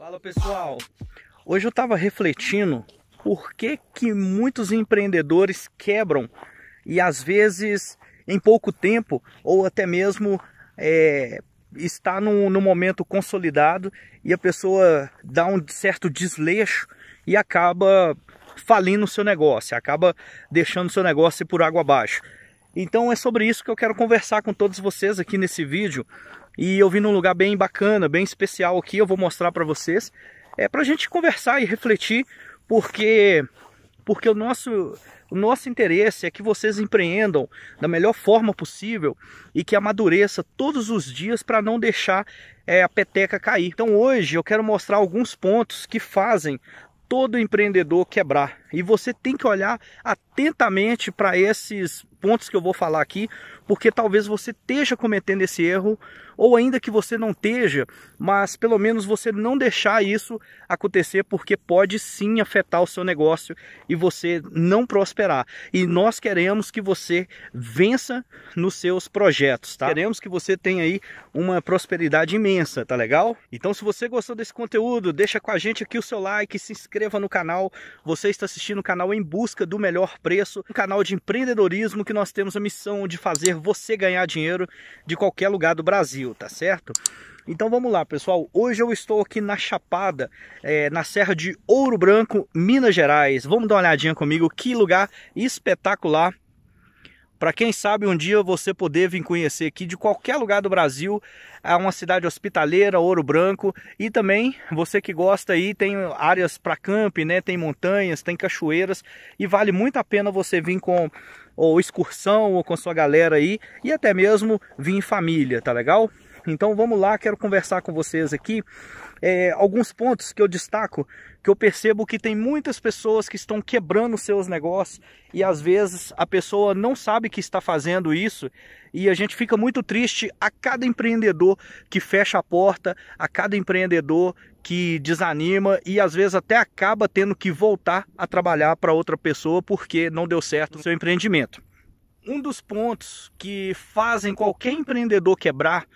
Fala pessoal, hoje eu estava refletindo por que, que muitos empreendedores quebram e às vezes em pouco tempo ou até mesmo é, está num, momento consolidado e a pessoa dá um certo desleixo e acaba falindo o seu negócio, acaba deixando o seu negócio por água abaixo. Então é sobre isso que eu quero conversar com todos vocês aqui nesse vídeo, e eu vim num lugar bem bacana, bem especial aqui, eu vou mostrar para vocês. É pra gente conversar e refletir, porque porque o nosso o nosso interesse é que vocês empreendam da melhor forma possível e que amadureça todos os dias para não deixar é, a peteca cair. Então hoje eu quero mostrar alguns pontos que fazem todo empreendedor quebrar. E você tem que olhar atentamente para esses pontos que eu vou falar aqui, porque talvez você esteja cometendo esse erro, ou ainda que você não esteja, mas pelo menos você não deixar isso acontecer, porque pode sim afetar o seu negócio e você não prosperar. E nós queremos que você vença nos seus projetos, tá? Queremos que você tenha aí uma prosperidade imensa, tá legal? Então, se você gostou desse conteúdo, deixa com a gente aqui o seu like, se inscreva no canal. Você está assistindo no canal Em Busca do Melhor Preço, um canal de empreendedorismo que nós temos a missão de fazer você ganhar dinheiro de qualquer lugar do Brasil, tá certo? Então vamos lá, pessoal. Hoje eu estou aqui na Chapada, é, na Serra de Ouro Branco, Minas Gerais. Vamos dar uma olhadinha comigo, que lugar espetacular para quem sabe um dia você poder vir conhecer aqui de qualquer lugar do Brasil, é uma cidade hospitaleira, Ouro Branco, e também você que gosta aí tem áreas para camping, né? Tem montanhas, tem cachoeiras e vale muito a pena você vir com ou excursão ou com sua galera aí e até mesmo vir em família, tá legal? Então vamos lá, quero conversar com vocês aqui é, alguns pontos que eu destaco, que eu percebo que tem muitas pessoas que estão quebrando seus negócios e às vezes a pessoa não sabe que está fazendo isso e a gente fica muito triste a cada empreendedor que fecha a porta, a cada empreendedor que desanima e às vezes até acaba tendo que voltar a trabalhar para outra pessoa porque não deu certo o seu empreendimento. Um dos pontos que fazem qualquer empreendedor quebrar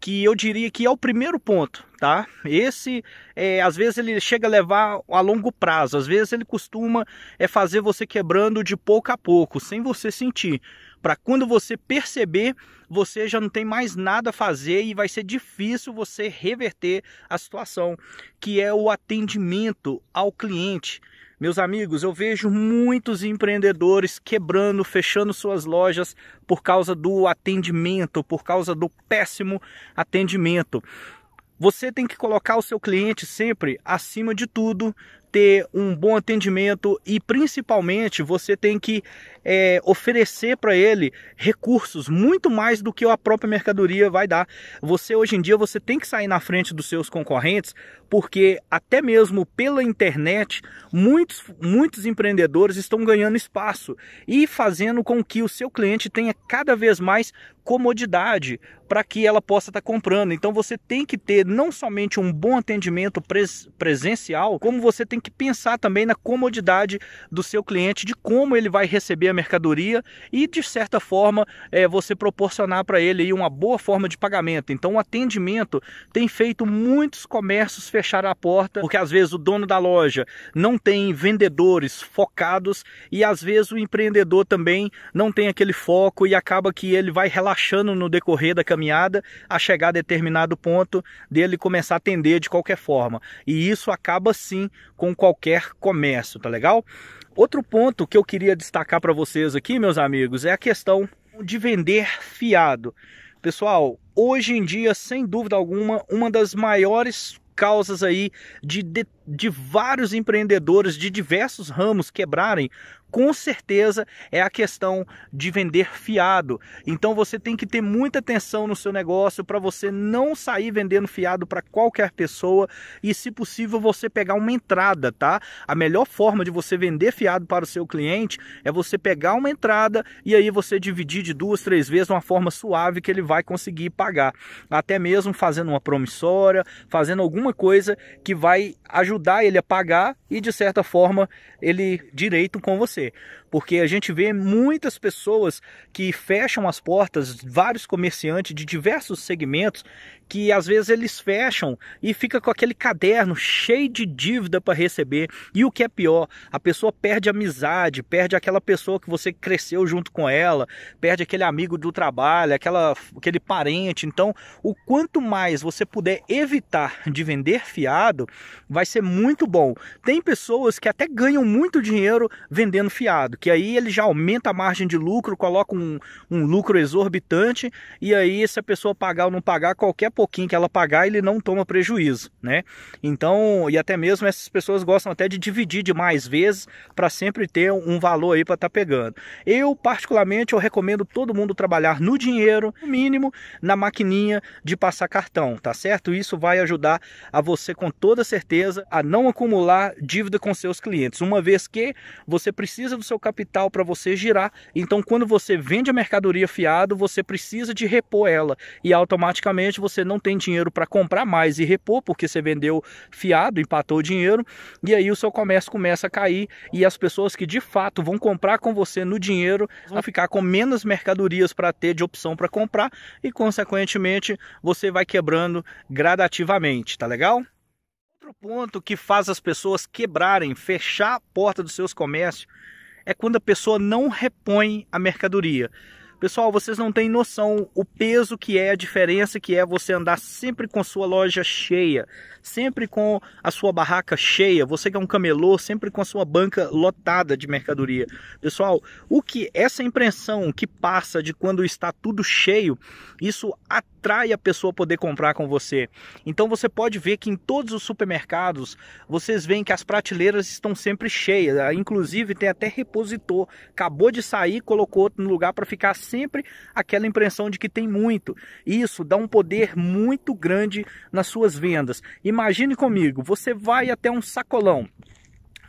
que eu diria que é o primeiro ponto, tá? Esse, é, às vezes ele chega a levar a longo prazo, às vezes ele costuma é fazer você quebrando de pouco a pouco, sem você sentir, para quando você perceber, você já não tem mais nada a fazer e vai ser difícil você reverter a situação, que é o atendimento ao cliente. Meus amigos, eu vejo muitos empreendedores quebrando, fechando suas lojas por causa do atendimento, por causa do péssimo atendimento. Você tem que colocar o seu cliente sempre acima de tudo, ter um bom atendimento e principalmente você tem que é, oferecer para ele recursos muito mais do que a própria mercadoria vai dar. Você hoje em dia você tem que sair na frente dos seus concorrentes, porque até mesmo pela internet muitos muitos empreendedores estão ganhando espaço e fazendo com que o seu cliente tenha cada vez mais comodidade para que ela possa estar tá comprando. Então você tem que ter não somente um bom atendimento pres presencial, como você tem que pensar também na comodidade do seu cliente de como ele vai receber a mercadoria e, de certa forma, é, você proporcionar para ele aí, uma boa forma de pagamento. Então, o atendimento tem feito muitos comércios fechar a porta, porque às vezes o dono da loja não tem vendedores focados e às vezes o empreendedor também não tem aquele foco e acaba que ele vai relaxando no decorrer da caminhada a chegar a determinado ponto dele começar a atender de qualquer forma. E isso acaba sim com qualquer comércio, tá legal? Outro ponto que eu queria destacar para vocês aqui, meus amigos, é a questão de vender fiado. Pessoal, hoje em dia, sem dúvida alguma, uma das maiores causas aí de de vários empreendedores de diversos ramos quebrarem, com certeza é a questão de vender fiado. Então você tem que ter muita atenção no seu negócio para você não sair vendendo fiado para qualquer pessoa e, se possível, você pegar uma entrada, tá? A melhor forma de você vender fiado para o seu cliente é você pegar uma entrada e aí você dividir de duas, três vezes de uma forma suave que ele vai conseguir pagar. Até mesmo fazendo uma promissória, fazendo alguma coisa que vai ajudar ajudar ele a pagar e, de certa forma, ele direito com você. Porque a gente vê muitas pessoas que fecham as portas, vários comerciantes de diversos segmentos que às vezes eles fecham e fica com aquele caderno cheio de dívida para receber. E o que é pior, a pessoa perde amizade, perde aquela pessoa que você cresceu junto com ela, perde aquele amigo do trabalho, aquela, aquele parente. Então, o quanto mais você puder evitar de vender fiado, vai ser muito bom. Tem pessoas que até ganham muito dinheiro vendendo fiado, que aí ele já aumenta a margem de lucro, coloca um, um lucro exorbitante, e aí se a pessoa pagar ou não pagar, qualquer pouquinho que ela pagar, ele não toma prejuízo, né? Então, e até mesmo essas pessoas gostam até de dividir de mais vezes para sempre ter um valor aí para estar tá pegando. Eu, particularmente, eu recomendo todo mundo trabalhar no dinheiro, no mínimo, na maquininha de passar cartão, tá certo? Isso vai ajudar a você com toda certeza a não acumular dívida com seus clientes, uma vez que você precisa do seu capital para você girar. Então, quando você vende a mercadoria fiado, você precisa de repor ela e automaticamente você não tem dinheiro para comprar mais e repor, porque você vendeu fiado, empatou o dinheiro, e aí o seu comércio começa a cair e as pessoas que de fato vão comprar com você no dinheiro vão ficar com menos mercadorias para ter de opção para comprar e, consequentemente, você vai quebrando gradativamente, tá legal? Outro ponto que faz as pessoas quebrarem, fechar a porta dos seus comércios é quando a pessoa não repõe a mercadoria. Pessoal, vocês não têm noção o peso que é, a diferença que é você andar sempre com a sua loja cheia, sempre com a sua barraca cheia, você que é um camelô, sempre com a sua banca lotada de mercadoria. Pessoal, o que essa impressão que passa de quando está tudo cheio, isso até atrai a pessoa a poder comprar com você. Então você pode ver que em todos os supermercados vocês veem que as prateleiras estão sempre cheias, ah, inclusive tem até repositor, acabou de sair, colocou outro no lugar para ficar sempre aquela impressão de que tem muito. Isso dá um poder muito grande nas suas vendas. Imagine comigo, você vai até um sacolão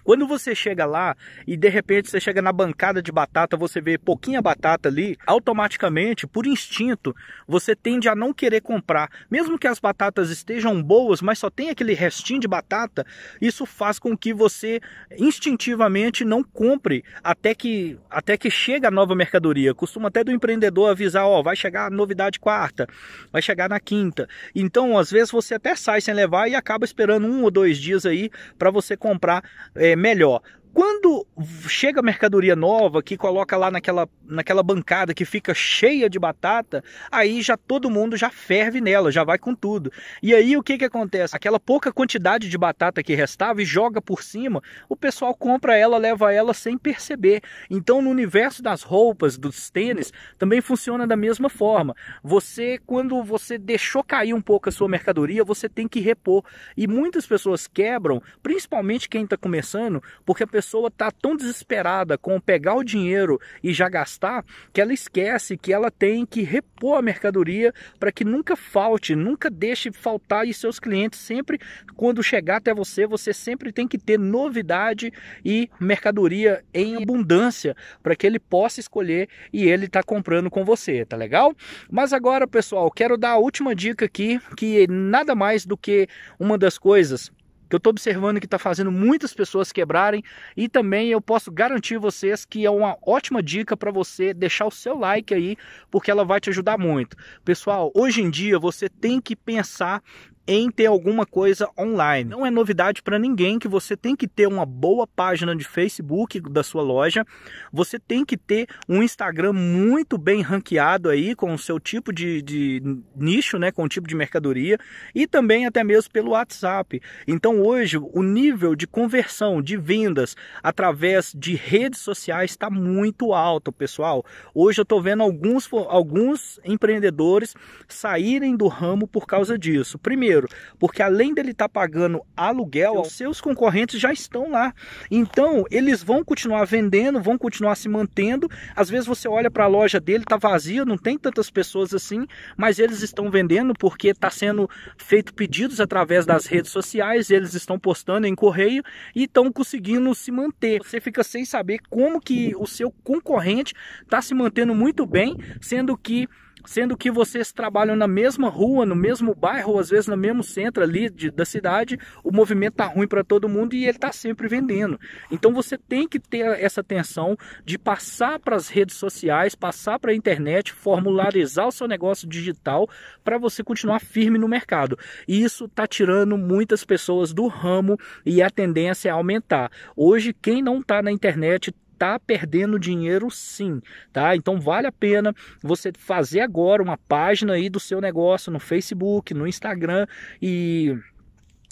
quando você chega lá e de repente você chega na bancada de batata, você vê pouquinha batata ali, automaticamente, por instinto, você tende a não querer comprar. Mesmo que as batatas estejam boas, mas só tem aquele restinho de batata, isso faz com que você instintivamente não compre até que até que chega a nova mercadoria. Costuma até do empreendedor avisar, ó, oh, vai chegar a novidade quarta, vai chegar na quinta. Então, às vezes você até sai sem levar e acaba esperando um ou dois dias aí para você comprar é, é melhor. Quando chega mercadoria nova, que coloca lá naquela, naquela bancada que fica cheia de batata, aí já todo mundo já ferve nela, já vai com tudo. E aí o que, que acontece? Aquela pouca quantidade de batata que restava e joga por cima, o pessoal compra ela, leva ela sem perceber. Então no universo das roupas, dos tênis, também funciona da mesma forma. Você, quando você deixou cair um pouco a sua mercadoria, você tem que repor. E muitas pessoas quebram, principalmente quem está começando, porque a pessoa pessoa está tão desesperada com pegar o dinheiro e já gastar que ela esquece que ela tem que repor a mercadoria para que nunca falte, nunca deixe faltar e seus clientes sempre quando chegar até você, você sempre tem que ter novidade e mercadoria em abundância para que ele possa escolher e ele está comprando com você, tá legal? Mas agora, pessoal, quero dar a última dica aqui, que nada mais do que uma das coisas que eu estou observando que está fazendo muitas pessoas quebrarem e também eu posso garantir vocês que é uma ótima dica para você deixar o seu like aí, porque ela vai te ajudar muito. Pessoal, hoje em dia você tem que pensar em ter alguma coisa online. Não é novidade para ninguém que você tem que ter uma boa página de Facebook da sua loja, você tem que ter um Instagram muito bem ranqueado aí com o seu tipo de, de nicho, né, com o tipo de mercadoria e também até mesmo pelo WhatsApp. Então hoje o nível de conversão de vendas através de redes sociais está muito alto, pessoal. Hoje eu estou vendo alguns, alguns empreendedores saírem do ramo por causa disso. Primeiro dinheiro, porque além dele estar tá pagando aluguel, os seus concorrentes já estão lá. Então, eles vão continuar vendendo, vão continuar se mantendo. Às vezes você olha para a loja dele, tá vazia, não tem tantas pessoas assim, mas eles estão vendendo porque está sendo feito pedidos através das redes sociais, eles estão postando em correio e estão conseguindo se manter. Você fica sem saber como que o seu concorrente está se mantendo muito bem, sendo que sendo que vocês trabalham na mesma rua, no mesmo bairro, ou às vezes no mesmo centro ali de, da cidade, o movimento tá ruim para todo mundo e ele tá sempre vendendo. Então você tem que ter essa atenção de passar para as redes sociais, passar para a internet, formularizar o seu negócio digital para você continuar firme no mercado. E isso tá tirando muitas pessoas do ramo e a tendência é aumentar. Hoje quem não está na internet tá perdendo dinheiro sim, tá? Então vale a pena você fazer agora uma página aí do seu negócio no Facebook, no Instagram e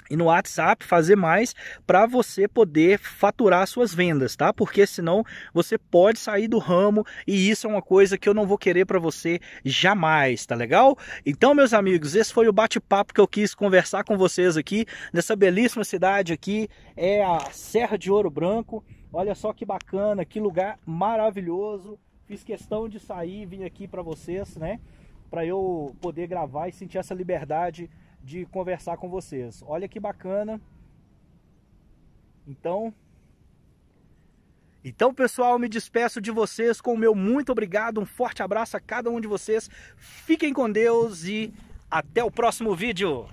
e no WhatsApp fazer mais para você poder faturar suas vendas, tá? Porque senão você pode sair do ramo e isso é uma coisa que eu não vou querer para você jamais, tá legal? Então, meus amigos, esse foi o bate-papo que eu quis conversar com vocês aqui nessa belíssima cidade aqui, é a Serra de Ouro Branco. Olha só que bacana, que lugar maravilhoso. Fiz questão de sair, vim aqui para vocês, né? Para eu poder gravar e sentir essa liberdade de conversar com vocês. Olha que bacana. Então, então, pessoal, me despeço de vocês com o meu muito obrigado, um forte abraço a cada um de vocês. Fiquem com Deus e até o próximo vídeo.